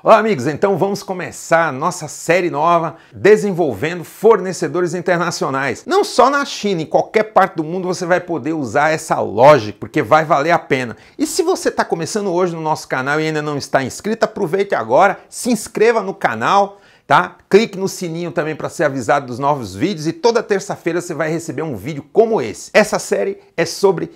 Olá, amigos. Então vamos começar a nossa série nova desenvolvendo fornecedores internacionais. Não só na China, em qualquer parte do mundo você vai poder usar essa lógica, porque vai valer a pena. E se você está começando hoje no nosso canal e ainda não está inscrito, aproveite agora, se inscreva no canal. Tá? Clique no sininho também para ser avisado dos novos vídeos e toda terça-feira você vai receber um vídeo como esse. Essa série é sobre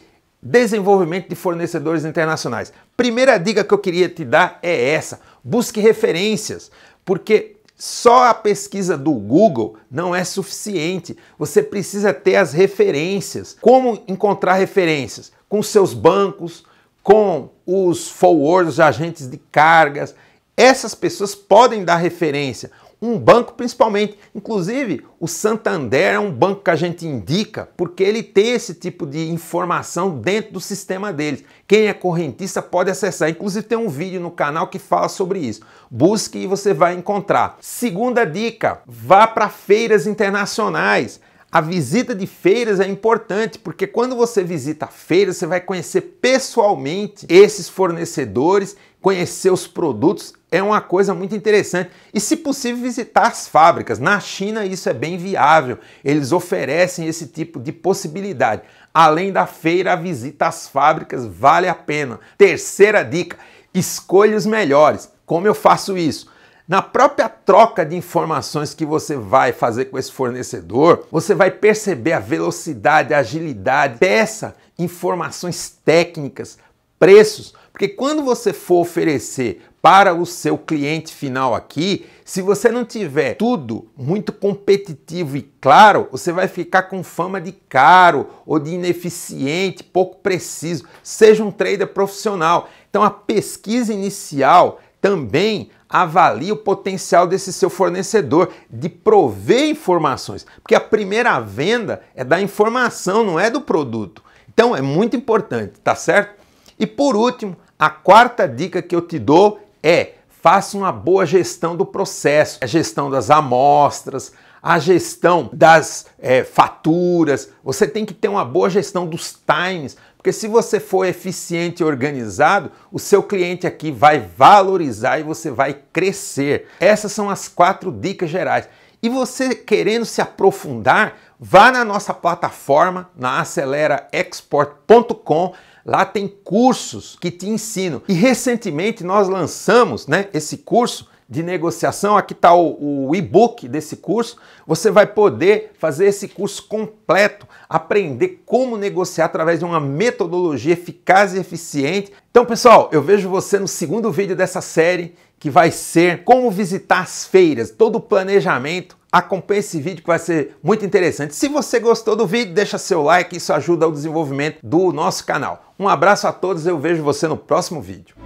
Desenvolvimento de fornecedores internacionais. Primeira dica que eu queria te dar é essa: busque referências, porque só a pesquisa do Google não é suficiente. Você precisa ter as referências. Como encontrar referências? Com seus bancos, com os forwarders, agentes de cargas. Essas pessoas podem dar referência um banco principalmente. Inclusive, o Santander é um banco que a gente indica porque ele tem esse tipo de informação dentro do sistema deles. Quem é correntista pode acessar. Inclusive, tem um vídeo no canal que fala sobre isso. Busque e você vai encontrar. Segunda dica: vá para feiras internacionais. A visita de feiras é importante porque quando você visita a feira, você vai conhecer pessoalmente esses fornecedores, conhecer os produtos, é uma coisa muito interessante. E se possível visitar as fábricas. Na China isso é bem viável. Eles oferecem esse tipo de possibilidade. Além da feira, a visita às fábricas vale a pena. Terceira dica: escolha os melhores. Como eu faço isso? na própria troca de informações que você vai fazer com esse fornecedor, você vai perceber a velocidade, a agilidade, peça informações técnicas, preços, porque quando você for oferecer para o seu cliente final aqui, se você não tiver tudo muito competitivo e claro, você vai ficar com fama de caro ou de ineficiente, pouco preciso. Seja um trader profissional. Então a pesquisa inicial também avalie o potencial desse seu fornecedor de prover informações, porque a primeira venda é da informação, não é do produto. Então é muito importante, tá certo? E por último, a quarta dica que eu te dou é faça uma boa gestão do processo, a gestão das amostras, a gestão das é, faturas, você tem que ter uma boa gestão dos times, porque se você for eficiente e organizado, o seu cliente aqui vai valorizar e você vai crescer. Essas são as quatro dicas gerais. E você querendo se aprofundar, vá na nossa plataforma, na aceleraexport.com. Lá tem cursos que te ensinam. E recentemente nós lançamos né, esse curso de negociação, aqui está o, o e-book desse curso. Você vai poder fazer esse curso completo, aprender como negociar através de uma metodologia eficaz e eficiente. Então, pessoal, eu vejo você no segundo vídeo dessa série, que vai ser como visitar as feiras, todo o planejamento. Acompanhe esse vídeo que vai ser muito interessante. Se você gostou do vídeo, deixa seu like, isso ajuda ao desenvolvimento do nosso canal. Um abraço a todos, eu vejo você no próximo vídeo.